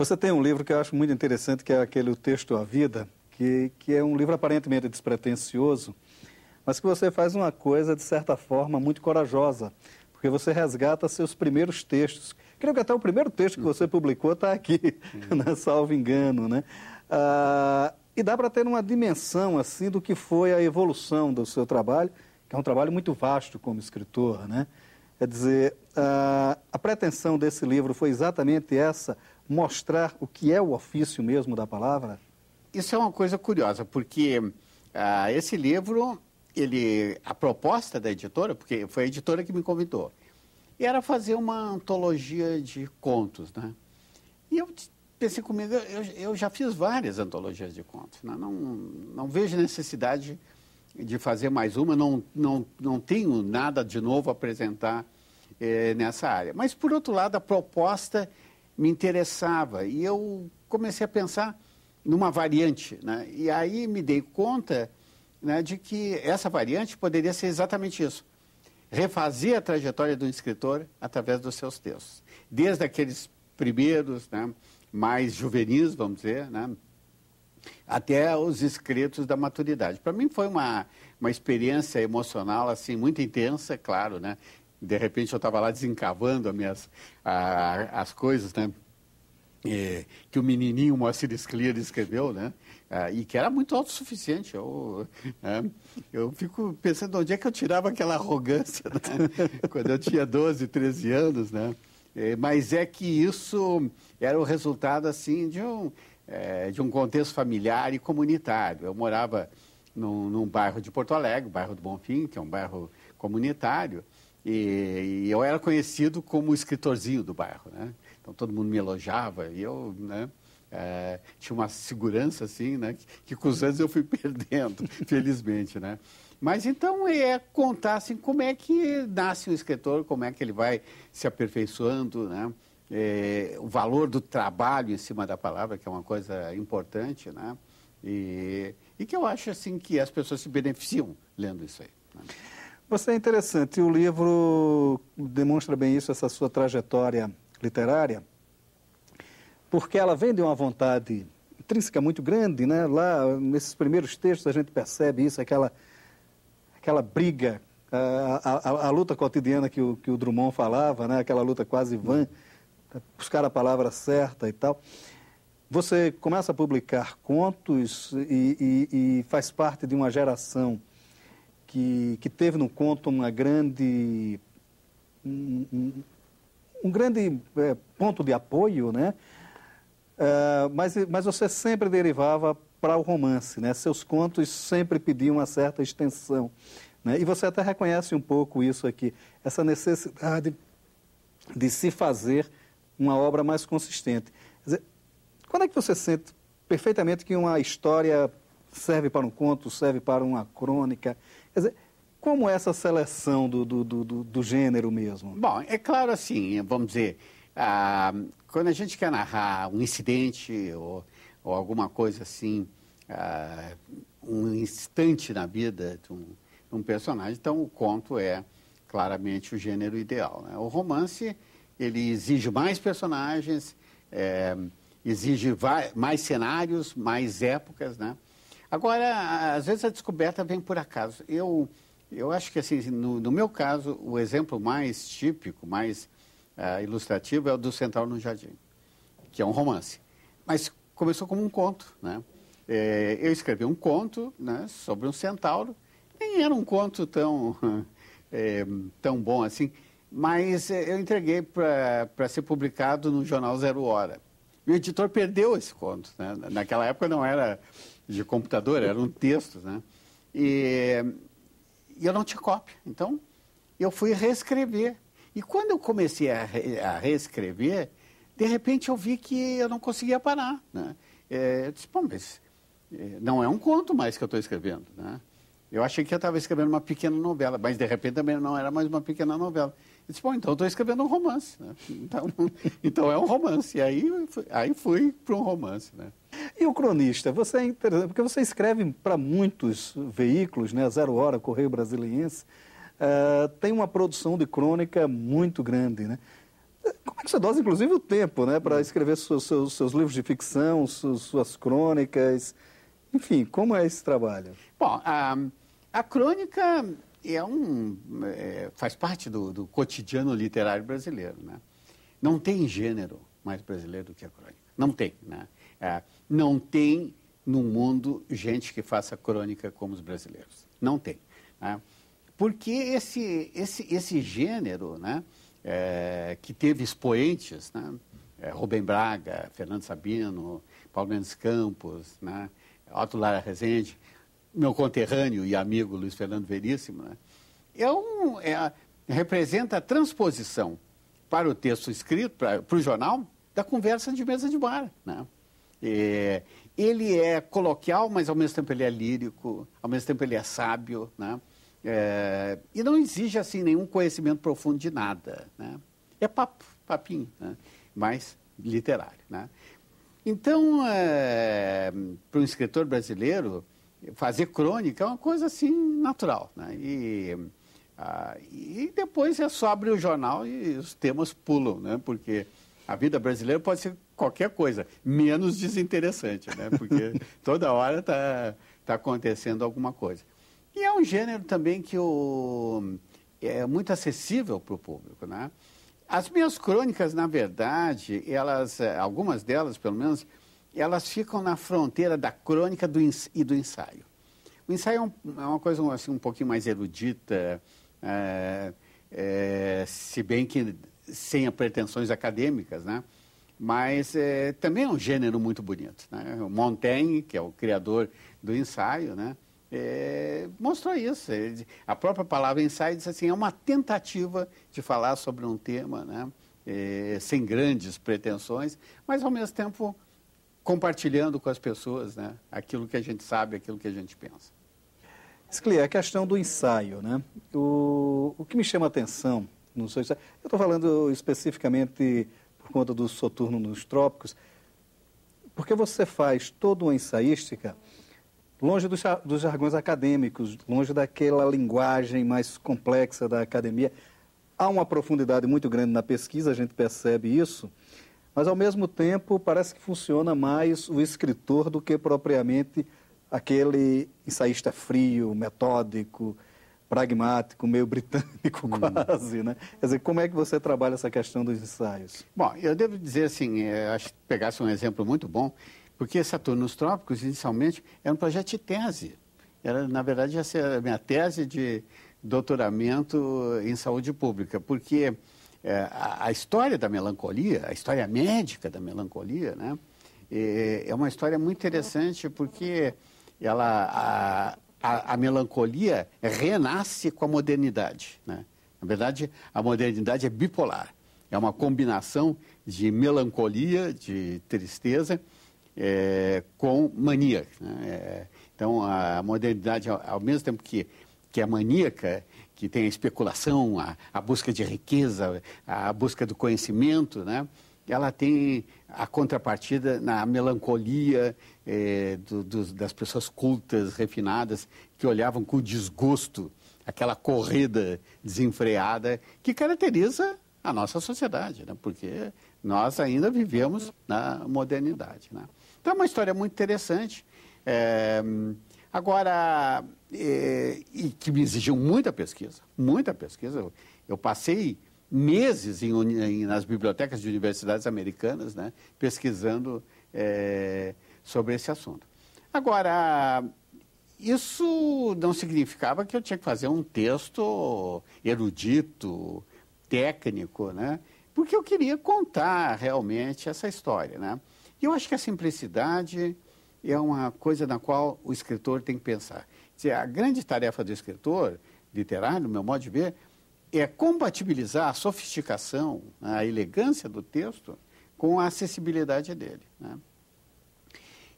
Você tem um livro que eu acho muito interessante, que é aquele O Texto à Vida, que, que é um livro aparentemente despretensioso, mas que você faz uma coisa, de certa forma, muito corajosa, porque você resgata seus primeiros textos. Creio que até o primeiro texto que você publicou está aqui, uhum. salvo engano, né? Ah, e dá para ter uma dimensão, assim, do que foi a evolução do seu trabalho, que é um trabalho muito vasto como escritor, né? Quer dizer, a, a pretensão desse livro foi exatamente essa, mostrar o que é o ofício mesmo da palavra? Isso é uma coisa curiosa, porque ah, esse livro, ele, a proposta da editora, porque foi a editora que me convidou, era fazer uma antologia de contos, né? E eu pensei comigo, eu, eu já fiz várias antologias de contos, né? não, não vejo necessidade de fazer mais uma, não, não, não tenho nada de novo a apresentar eh, nessa área. Mas, por outro lado, a proposta me interessava e eu comecei a pensar numa variante. Né? E aí me dei conta né, de que essa variante poderia ser exatamente isso. Refazer a trajetória do escritor através dos seus textos. Desde aqueles primeiros, né, mais juvenis, vamos dizer, né, até os escritos da maturidade. Para mim foi uma, uma experiência emocional assim muito intensa, claro, né? De repente eu estava lá desencavando as minhas a, as coisas, né? É, que o menininho Moacir Scler escreveu, né? Ah, e que era muito autossuficiente. Eu, né? eu fico pensando onde é que eu tirava aquela arrogância né? quando eu tinha 12, 13 anos, né? É, mas é que isso era o resultado, assim, de um, é, de um contexto familiar e comunitário. Eu morava num, num, bairro de Porto Alegre, bairro do Bonfim, que é um bairro comunitário, e, e eu era conhecido como o escritorzinho do bairro, né? Então todo mundo me elogiava e eu, né? É, tinha uma segurança assim, né? Que, que com os anos eu fui perdendo, felizmente, né? Mas então é contar assim, como é que nasce um escritor, como é que ele vai se aperfeiçoando, né? é, o valor do trabalho em cima da palavra, que é uma coisa importante, né? E, e que eu acho assim que as pessoas se beneficiam lendo isso aí. Né? Você é interessante, o livro demonstra bem isso, essa sua trajetória literária, porque ela vem de uma vontade intrínseca muito grande, né? Lá, nesses primeiros textos, a gente percebe isso, aquela, aquela briga, a, a, a luta cotidiana que o, que o Drummond falava, né? Aquela luta quase vã é, buscar a palavra certa e tal. Você começa a publicar contos e, e, e faz parte de uma geração que, que teve no conto uma grande, um, um, grande é, ponto de apoio, né? Uh, mas, mas você sempre derivava para o romance, né? Seus contos sempre pediam uma certa extensão. Né? E você até reconhece um pouco isso aqui, essa necessidade de se fazer uma obra mais consistente. Dizer, quando é que você sente perfeitamente que uma história serve para um conto, serve para uma crônica? Quer dizer, como é essa seleção do, do, do, do gênero mesmo? Bom, é claro assim, vamos dizer, ah, quando a gente quer narrar um incidente ou, ou alguma coisa assim, ah, um instante na vida de um, um, personagem, então o conto é claramente o gênero ideal. Né? O romance ele exige mais personagens, é, exige mais cenários, mais épocas, né? Agora, às vezes a descoberta vem por acaso. Eu, eu acho que, assim, no, no meu caso, o exemplo mais típico, mais uh, ilustrativo é o do Central no Jardim, que é um romance. Mas começou como um conto, né? É, eu escrevi um conto né, sobre um centauro. Nem era um conto tão, é, tão bom assim mas eh, eu entreguei para ser publicado no jornal Zero Hora. E o editor perdeu esse conto. Né? Naquela época não era de computador, era um texto. Né? E, e eu não tinha cópia. Então, eu fui reescrever. E quando eu comecei a, re, a reescrever, de repente eu vi que eu não conseguia parar. Né? Eh, eu disse, bom, mas eh, não é um conto mais que eu estou escrevendo. Né? Eu achei que eu estava escrevendo uma pequena novela, mas de repente também não era mais uma pequena novela. Eu disse, bom, então estou escrevendo um romance. Né? Então, então é um romance. E aí, aí fui para um romance. Né? E o cronista, você é interessante, porque você escreve para muitos veículos, né? Zero Hora, Correio Brasiliense, uh, tem uma produção de crônica muito grande. Né? Como é que você dose, inclusive, o tempo né? para hum. escrever seus, seus, seus, livros de ficção, suas, suas, crônicas? Enfim, como é esse trabalho? Bom, a, a crônica é um, é, faz parte do, do, cotidiano literário brasileiro. Né? Não tem gênero mais brasileiro do que a crônica. Não tem. Né? É, não tem no mundo gente que faça crônica como os brasileiros. Não tem. Né? Porque esse, esse, esse gênero né, é, que teve expoentes, né, é, Rubem Braga, Fernando Sabino, Paulo Mendes Campos, né, Otto Lara Rezende, meu conterrâneo e amigo Luiz Fernando Veríssimo, né? é um, é, representa a transposição para o texto escrito, para, para o jornal, da conversa de mesa de bar. Né? É, ele é coloquial, mas ao mesmo tempo ele é lírico, ao mesmo tempo ele é sábio, né? É, e não exige assim nenhum conhecimento profundo de nada, né? É papo, papinho, né? mas literário, né? Então, é, para um escritor brasileiro, fazer crônica é uma coisa assim natural. Né? E, ah, e depois é só abrir o jornal e os temas pulam, né? porque a vida brasileira pode ser qualquer coisa, menos desinteressante, né? porque toda hora está tá acontecendo alguma coisa. E é um gênero também que o, é muito acessível para o público. Né? As minhas crônicas, na verdade, elas, eh, algumas delas, pelo menos, elas ficam na fronteira da crônica do e do ensaio. O ensaio é, um, é uma coisa assim, um pouquinho mais erudita, é, é, se bem que sem pretensões acadêmicas, né? mas eh, também é um gênero muito bonito. Né? O Montaigne, que é o criador do ensaio, né? mostrou isso. A própria palavra ensaio diz assim, é uma tentativa de falar sobre um tema, né? sem grandes pretensões, mas ao mesmo tempo compartilhando com as pessoas né, aquilo que a gente sabe, aquilo que a gente pensa. Esclia, a questão do ensaio, né? O, o que me chama a atenção no seu ensaio, eu estou falando especificamente por conta do soturno nos trópicos, porque você faz toda uma ensaística longe dos, dos jargões acadêmicos, longe daquela linguagem mais complexa da academia. Há uma profundidade muito grande na pesquisa, a gente percebe isso mas ao mesmo tempo parece que funciona mais o escritor do que propriamente aquele ensaísta frio, metódico, pragmático, meio britânico uhum. quase, né? Quer dizer, como é que você trabalha essa questão dos ensaios? Bom, eu devo dizer assim, é, acho que pegasse um exemplo muito bom, porque Saturno nos Trópicos, inicialmente, era um projeto de tese. Era, na verdade, essa era a minha tese de doutoramento em saúde pública, porque é, a, a, história da melancolia, a história médica da melancolia, né? É, é uma história muito interessante porque ela, a, a, a, melancolia renasce com a modernidade, né? Na verdade, a modernidade é bipolar. É uma combinação de melancolia, de tristeza, é, com mania. Né? É, então, a modernidade, ao mesmo tempo que, que é maníaca, que tem a especulação, a, a busca de riqueza, a, busca do conhecimento, né? ela tem a contrapartida na melancolia eh, do, do, das pessoas cultas, refinadas, que olhavam com desgosto aquela corrida desenfreada que caracteriza a nossa sociedade, né? porque nós ainda vivemos na modernidade. Né? Então é uma história muito interessante. É, Agora, é, e que me exigiu muita pesquisa, muita pesquisa. Eu passei meses em, em, nas bibliotecas de universidades americanas, né, pesquisando é, sobre esse assunto. Agora, isso não significava que eu tinha que fazer um texto erudito, técnico, né? Porque eu queria contar realmente essa história, né? E eu acho que a simplicidade é uma coisa na qual o escritor tem que pensar. Dizer, a grande tarefa do escritor literário, no meu modo de ver, é compatibilizar a sofisticação, né, a elegância do texto com a acessibilidade dele. Né?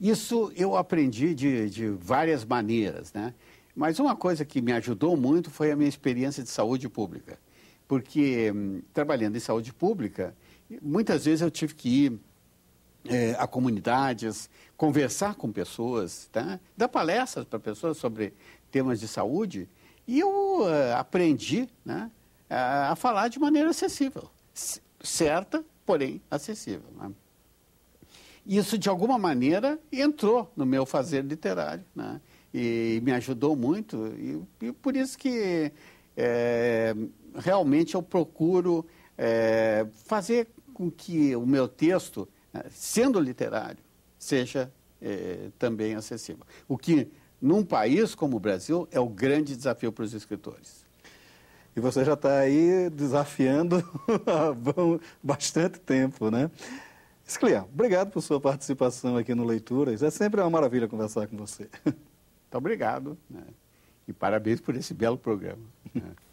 Isso eu aprendi de, de várias maneiras, né? mas uma coisa que me ajudou muito foi a minha experiência de saúde pública. Porque, hum, trabalhando em saúde pública, muitas vezes eu tive que ir é, a comunidades, conversar com pessoas, tá? dar palestras para pessoas sobre temas de saúde. E eu uh, aprendi né, a, a, falar de maneira acessível, certa, porém acessível. Né? Isso, de alguma maneira, entrou no meu fazer literário né? e me ajudou muito. E, e por isso que é, realmente eu procuro é, fazer com que o meu texto sendo literário, seja eh, também acessível. O que, num país como o Brasil, é o grande desafio para os escritores. E você já está aí desafiando há bastante tempo, né? Esclia, obrigado por sua participação aqui no Leituras. É sempre uma maravilha conversar com você. Muito obrigado. Né? E parabéns por esse belo programa. Né?